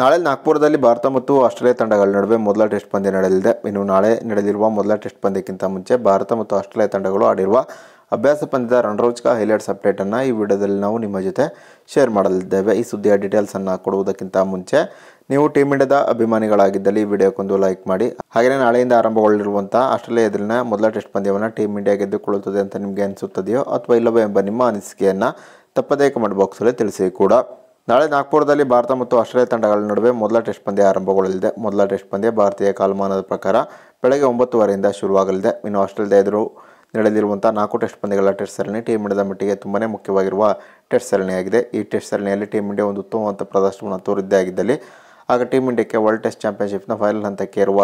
ನಾಳೆ ನಾಗ್ಪುರದಲ್ಲಿ ಭಾರತ ಮತ್ತು ಆಸ್ಟ್ರೇಲಿಯಾ ತಂಡಗಳ ನಡುವೆ ಮೊದಲ ಟೆಸ್ಟ್ ಪಂದ್ಯ ನಡೆಯಲಿದೆ ಇನ್ನು ನಾಳೆ ನಡೆಯಲಿರುವ ಮೊದಲ ಟೆಸ್ಟ್ ಪಂದ್ಯಕ್ಕಿಂತ ಮುಂಚೆ ಭಾರತ ಮತ್ತು ಆಸ್ಟ್ರೇಲಿಯಾ ತಂಡಗಳು ಆಡಿರುವ ಅಭ್ಯಾಸ ಪಂದ್ಯದ ರಣರೋಚಕ ಹೈಲೈಟ್ಸ್ ಅಪ್ಡೇಟನ್ನು ಈ ವಿಡಿಯೋದಲ್ಲಿ ನಾವು ನಿಮ್ಮ ಜೊತೆ ಶೇರ್ ಮಾಡಲಿದ್ದೇವೆ ಈ ಸುದ್ದಿಯ ಡೀಟೇಲ್ಸನ್ನು ಕೊಡುವುದಕ್ಕಿಂತ ಮುಂಚೆ ನೀವು ಟೀಮ್ ಇಂಡಿಯಾದ ಅಭಿಮಾನಿಗಳಾಗಿದ್ದಲ್ಲಿ ಈ ವಿಡಿಯೋಕ್ಕೊಂದು ಲೈಕ್ ಮಾಡಿ ಹಾಗೆಯೇ ನಾಳೆಯಿಂದ ಆರಂಭಗೊಳ್ಳಿರುವಂಥ ಆಸ್ಟ್ರೇಲಿಯಾ ಮೊದಲ ಟೆಸ್ಟ್ ಪಂದ್ಯವನ್ನು ಟೀಮ್ ಇಂಡಿಯಾ ಗೆದ್ದುಕೊಳ್ಳುತ್ತದೆ ಅಂತ ನಿಮಗೆ ಅನಿಸುತ್ತದೆಯೋ ಅಥವಾ ಇಲ್ಲವೋ ಎಂಬ ನಿಮ್ಮ ಅನಿಸಿಕೆಯನ್ನು ತಪ್ಪದೇ ಕಮೆಂಟ್ ಬಾಕ್ಸಲ್ಲಿ ತಿಳಿಸಿ ಕೂಡ ನಾಳೆ ನಾಗ್ಪುರದಲ್ಲಿ ಭಾರತ ಮತ್ತು ಆಸ್ಟ್ರೇಲಿಯಾ ತಂಡಗಳ ನಡುವೆ ಮೊದಲ ಟೆಸ್ಟ್ ಪಂದ್ಯ ಆರಂಭಗೊಳ್ಳಲಿದೆ ಮೊದಲ ಟೆಸ್ಟ್ ಪಂದ್ಯ ಭಾರತೀಯ ಕಾಲಮಾನದ ಪ್ರಕಾರ ಬೆಳಗ್ಗೆ ಒಂಬತ್ತುವರೆಯಿಂದ ಶುರುವಾಗಲಿದೆ ಇನ್ನು ಆಸ್ಟ್ರೇಲಿಯಾ ಎದುರು ನಡೆಯಲಿರುವಂಥ ನಾಲ್ಕು ಟೆಸ್ಟ್ ಪಂದ್ಯಗಳ ಟೆಸ್ಟ್ ಸರಣಿ ಟೀಮ್ ಇಂಡಿಯಾದ ಮಟ್ಟಿಗೆ ತುಂಬಾ ಮುಖ್ಯವಾಗಿರುವ ಟೆಸ್ಟ್ ಸರಣಿಯಾಗಿದೆ ಈ ಟೆಸ್ಟ್ ಸರಣಿಯಲ್ಲಿ ಟೀಮ್ ಇಂಡಿಯಾ ಒಂದು ಉತ್ತಮವಾದ ಪ್ರದರ್ಶನವನ್ನು ತೋರಿದ್ದೇ ಆಗಿದ್ದಲ್ಲಿ ಆಗ ಟೀಮ್ ಇಂಡಿಯಾಕ್ಕೆ ವರ್ಲ್ಡ್ ಟೆಸ್ಟ್ ಚಾಂಪಿಯನ್ಶಿಪ್ನ ಫೈನಲ್ ಹಂತಕ್ಕೆ ಇರುವ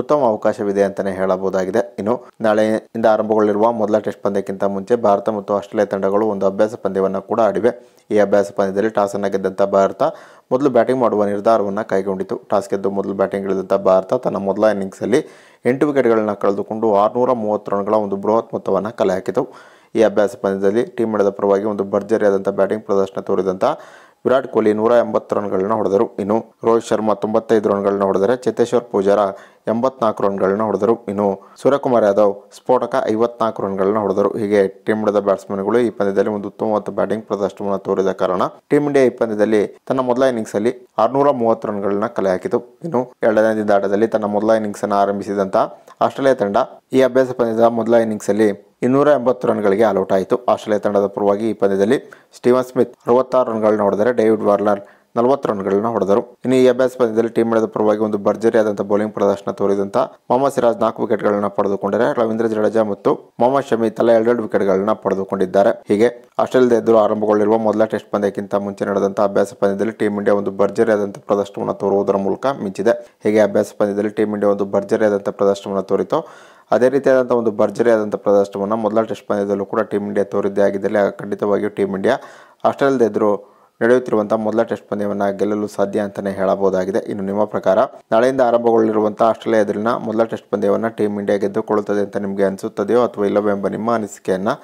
ಉತ್ತಮ ಅವಕಾಶವಿದೆ ಅಂತಲೇ ಹೇಳಬಹುದಾಗಿದೆ ಇನ್ನು ನಾಳೆಯಿಂದ ಆರಂಭಗೊಳ್ಳಿರುವ ಮೊದಲ ಟೆಸ್ಟ್ ಪಂದ್ಯಕ್ಕಿಂತ ಮುಂಚೆ ಭಾರತ ಮತ್ತು ಆಸ್ಟ್ರೇಲಿಯಾ ತಂಡಗಳು ಒಂದು ಅಭ್ಯಾಸ ಪಂದ್ಯವನ್ನು ಕೂಡ ಆಡಿವೆ ಈ ಅಭ್ಯಾಸ ಪಂದ್ಯದಲ್ಲಿ ಟಾಸ್ ಅನ್ನು ಗೆದ್ದಂಥ ಭಾರತ ಮೊದಲು ಬ್ಯಾಟಿಂಗ್ ಮಾಡುವ ನಿರ್ಧಾರವನ್ನು ಕೈಗೊಂಡಿತು ಟಾಸ್ ಗೆದ್ದು ಮೊದಲು ಬ್ಯಾಟಿಂಗ್ ಗೆಳೆದಂಥ ಭಾರತ ತನ್ನ ಮೊದಲ ಇನ್ನಿಂಗ್ಸಲ್ಲಿ ಎಂಟು ವಿಕೆಟ್ಗಳನ್ನು ಕಳೆದುಕೊಂಡು ಆರುನೂರ ಮೂವತ್ತು ರನ್ಗಳ ಒಂದು ಬೃಹತ್ ಮೊತ್ತವನ್ನು ಕಲೆ ಹಾಕಿತು ಈ ಅಭ್ಯಾಸ ಪಂದ್ಯದಲ್ಲಿ ಟೀಮ್ ಪರವಾಗಿ ಒಂದು ಭರ್ಜರಿಯಾದಂಥ ಬ್ಯಾಟಿಂಗ್ ಪ್ರದರ್ಶನ ತೋರಿದಂಥ ವಿರಾಟ್ ಕೊಹ್ಲಿ ನೂರ ಎಂಬತ್ತು ರನ್ಗಳನ್ನ ಹೊಡೆದರು ಇನ್ನು ರೋಹಿತ್ ಶರ್ಮಾ ತೊಂಬತ್ತೈದು ರನ್ಗಳನ್ನ ಹೊಡೆದರೆ ಚೇತೇಶ್ವರ್ ಪೂಜಾರ ಎಂಬತ್ನಾಲ್ಕು ರನ್ಗಳನ್ನ ಹೊಡೆದರು ಇನ್ನು ಸೂರ್ಯಕುಮಾರ್ ಯಾದವ್ ಸ್ಫೋಟಕ ಐವತ್ನಾಲ್ಕು ರನ್ಗಳನ್ನ ಹೊಡೆದರು ಹೀಗೆ ಟೀಮ್ ಇಂಡಿಯಾದ ಬ್ಯಾಟ್ಸ್ಮನ್ಗಳು ಈ ಪಂದ್ಯದಲ್ಲಿ ಒಂದು ಉತ್ತಮವಾದ ಬ್ಯಾಟಿಂಗ್ ಪ್ರದರ್ಶನವನ್ನು ತೋರಿದ ಕಾರಣ ಟೀಮ್ ಇಂಡಿಯಾ ಈ ಪಂದ್ಯದಲ್ಲಿ ತನ್ನ ಮೊದಲ ಇನ್ನಿಂಗ್ಸ್ ಅಲ್ಲಿ ಆರ್ನೂರ ಮೂವತ್ತು ರನ್ಗಳನ್ನ ಕಲೆ ಹಾಕಿತು ಇನ್ನು ಎರಡನೇ ಆಟದಲ್ಲಿ ತನ್ನ ಮೊದಲ ಇನ್ನಿಂಗ್ಸ್ ಅನ್ನು ಆರಂಭಿಸಿದಂತ ಆಸ್ಟ್ರೇಲಿಯಾ ತಂಡ ಈ ಅಭ್ಯಾಸ ಪಂದ್ಯದ ಮೊದಲ ಇನ್ನಿಂಗ್ಸ್ ಅಲ್ಲಿ ಇನ್ನೂರ ಎಂಬತ್ತು ರನ್ಗಳಿಗೆ ಆಲ್ಔಟ್ ಆಯಿತು ಆಸ್ಟ್ರೇಲಿಯಾ ತಂಡದ ಪರವಾಗಿ ಈ ಪಂದ್ಯದಲ್ಲಿ ಸ್ಟೀವನ್ ಸ್ಮಿತ್ ಅರವತ್ತಾರು ರನ್ಗಳನ್ನ ಹೊಡೆದರೆ ಡೇವಿಡ್ ವಾರ್ನರ್ ನಲವತ್ತು ರನ್ಗಳನ್ನ ಹೊಡೆದರು ಇನ್ನು ಈ ಅಭ್ಯಾಸ ಪಂದ್ಯದಲ್ಲಿ ಟೀಮ್ ಇಂಡಿಯಾದ ಪರವಾಗಿ ಒಂದು ಭರ್ಜರಿಯಾದಂಥ ಬೌಲಿಂಗ್ ಪ್ರದರ್ಶನ ತೋರಿದಂತಹ ಮೊಹಮ್ಮದ್ ಸಿರಾಜ್ ನಾಲ್ಕು ವಿಕೆಟ್ಗಳನ್ನು ಪಡೆದುಕೊಂಡರೆ ರವೀಂದ್ರ ಜಡೇಜಾ ಮತ್ತು ಮೊಹಮ್ಮದ್ ಶಮಿ ತಲಾ ಎರಡೆರಡು ವಿಕೆಟ್ಗಳನ್ನು ಪಡೆದುಕೊಂಡಿದ್ದಾರೆ ಹೀಗೆ ಆಸ್ಟ್ರೇಲಿಯಾದ ಎದುರು ಆರಂಭಗೊಳ್ಳಿರುವ ಮೊದಲ ಟೆಸ್ಟ್ ಪಂದ್ಯಕ್ಕಿಂತ ಮುಂಚೆ ನಡೆದಂತಹ ಅಭ್ಯಾಸ ಪಂದ್ಯದಲ್ಲಿ ಟೀಂ ಇಂಡಿಯಾ ಒಂದು ಭರ್ಜರಿಯಾದಂಥ ಪ್ರದರ್ಶನವನ್ನು ತೋರುವುದರ ಮೂಲಕ ಮಿಂಚಿದೆ ಹೀಗೆ ಅಭ್ಯಾಸ ಪಂದ್ಯದಲ್ಲಿ ಟೀಂ ಇಂಡಿಯಾ ಒಂದು ಭರ್ಜರಿಯಾದಂಥ ಪ್ರದರ್ಶನವನ್ನು ತೋರಿತು ಅದೇ ರೀತಿಯಾದಂಥ ಒಂದು ಭರ್ಜರಿ ಆದಂಥ ಪ್ರದರ್ಶನವನ್ನು ಮೊದಲ ಟೆಸ್ಟ್ ಪಂದ್ಯದಲ್ಲೂ ಕೂಡ ಟೀಮ್ ಇಂಡಿಯಾ ತೋರಿದ್ದೇ ಆಗಿದ್ದಲ್ಲಿ ಖಂಡಿತವಾಗಿಯೂ ಟೀಮ್ ಇಂಡಿಯಾ ಅಷ್ಟರಲ್ಲದೆ ಎದುರು ನಡೆಯುತ್ತಿರುವಂಥ ಮೊದಲ ಟೆಸ್ಟ್ ಪಂದ್ಯವನ್ನು ಗೆಲ್ಲಲು ಸಾಧ್ಯ ಅಂತಲೇ ಹೇಳಬಹುದಾಗಿದೆ ಇನ್ನು ನಿಮ್ಮ ಪ್ರಕಾರ ನಾಳೆಯಿಂದ ಆರಂಭಗೊಳ್ಳಿರುವಂಥ ಆಸ್ಟ್ರೇಲಿಯಾ ಎದುರಿನ ಮೊದಲ ಟೆಸ್ಟ್ ಪಂದ್ಯವನ್ನು ಟೀಮ್ ಇಂಡಿಯಾ ಗೆದ್ದುಕೊಳ್ಳುತ್ತದೆ ಅಂತ ನಿಮಗೆ ಅನಿಸುತ್ತದೆಯೋ ಅಥವಾ ಇಲ್ಲವೋ ಎಂಬ ನಿಮ್ಮ ಅನಿಸಿಕೆಯನ್ನು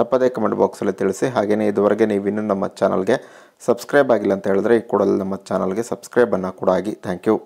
ತಪ್ಪದೇ ಕಮೆಂಟ್ ಬಾಕ್ಸಲ್ಲಿ ತಿಳಿಸಿ ಹಾಗೆಯೇ ಇದುವರೆಗೆ ನೀವು ನಮ್ಮ ಚಾನಲ್ಗೆ ಸಬ್ಸ್ಕ್ರೈಬ್ ಆಗಿಲ್ಲ ಅಂತ ಹೇಳಿದ್ರೆ ಈ ಕೂಡಲೇ ನಮ್ಮ ಚಾನಲ್ಗೆ ಸಬ್ಸ್ಕ್ರೈಬನ್ನು ಕೂಡ ಆಗಿ ಥ್ಯಾಂಕ್ ಯು